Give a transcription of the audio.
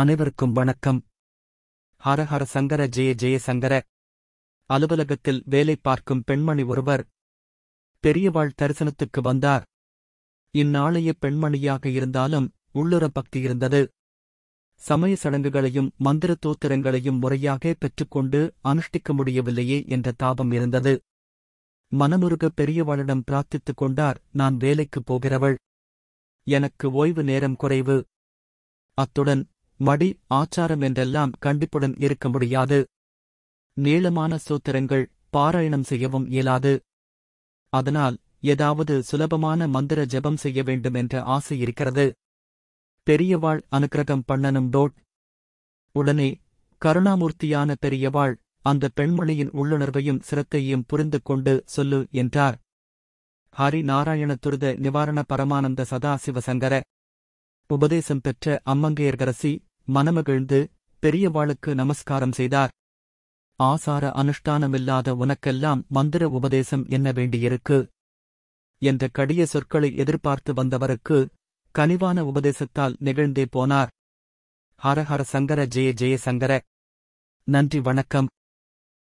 அனைவருக்கும் வணக்கம் ஹரஹர சங்கர ஜெய ஜெய சங்கர அலுவலகத்தில் வேலை பார்க்கும் பெண்மணி ஒருவர் பெரியவாள் தரிசனத்துக்கு வந்தார் இந்நாளைய பெண்மணியாக இருந்தாலும் உள்ளுர பக்தி இருந்தது சமய சடங்குகளையும் மந்திர தோத்திரங்களையும் முறையாக பெற்றுக்கொண்டு அனுஷ்டிக்க முடியவில்லையே என்ற தாபம் இருந்தது மனமுருக பெரியவாளிடம் பிரார்த்தித்துக் கொண்டார் நான் வேலைக்குப் போகிறவள் எனக்கு ஓய்வு நேரம் குறைவு அத்துடன் மடி ஆச்சாரம் என்றெல்லாம் கண்டிப்புடன் இருக்க முடியாது நீளமான சூத்திரங்கள் பாராயணம் செய்யவும் இயலாது அதனால் ஏதாவது சுலபமான மந்திர ஜெபம் செய்ய வேண்டும் என்ற ஆசை இருக்கிறது பெரியவாள் அனுக்கிரகம் பண்ணனும் டோட் உடனே கருணாமூர்த்தியான பெரியவாள் அந்த பெண்மொழியின் உள்ளுணர்வையும் சிரத்தையும் புரிந்து கொண்டு சொல்லு என்றார் ஹரி நாராயண துரித நிவாரண பரமானந்த சதாசிவசங்கர உபதேசம் பெற்ற அம்மங்கையர்கரசி மனமகிழ்ந்து பெரியவாளுக்கு நமஸ்காரம் செய்தார் ஆசார அனுஷ்டானமில்லாத உனக்கெல்லாம் மந்திர உபதேசம் என்ன வேண்டியிருக்கு என்ற கடிய சொற்களை எதிர்பார்த்து வந்தவருக்கு கனிவான உபதேசத்தால் நிகழ்ந்தே போனார் ஹரஹர சங்கர ஜெய ஜெய சங்கர நன்றி வணக்கம்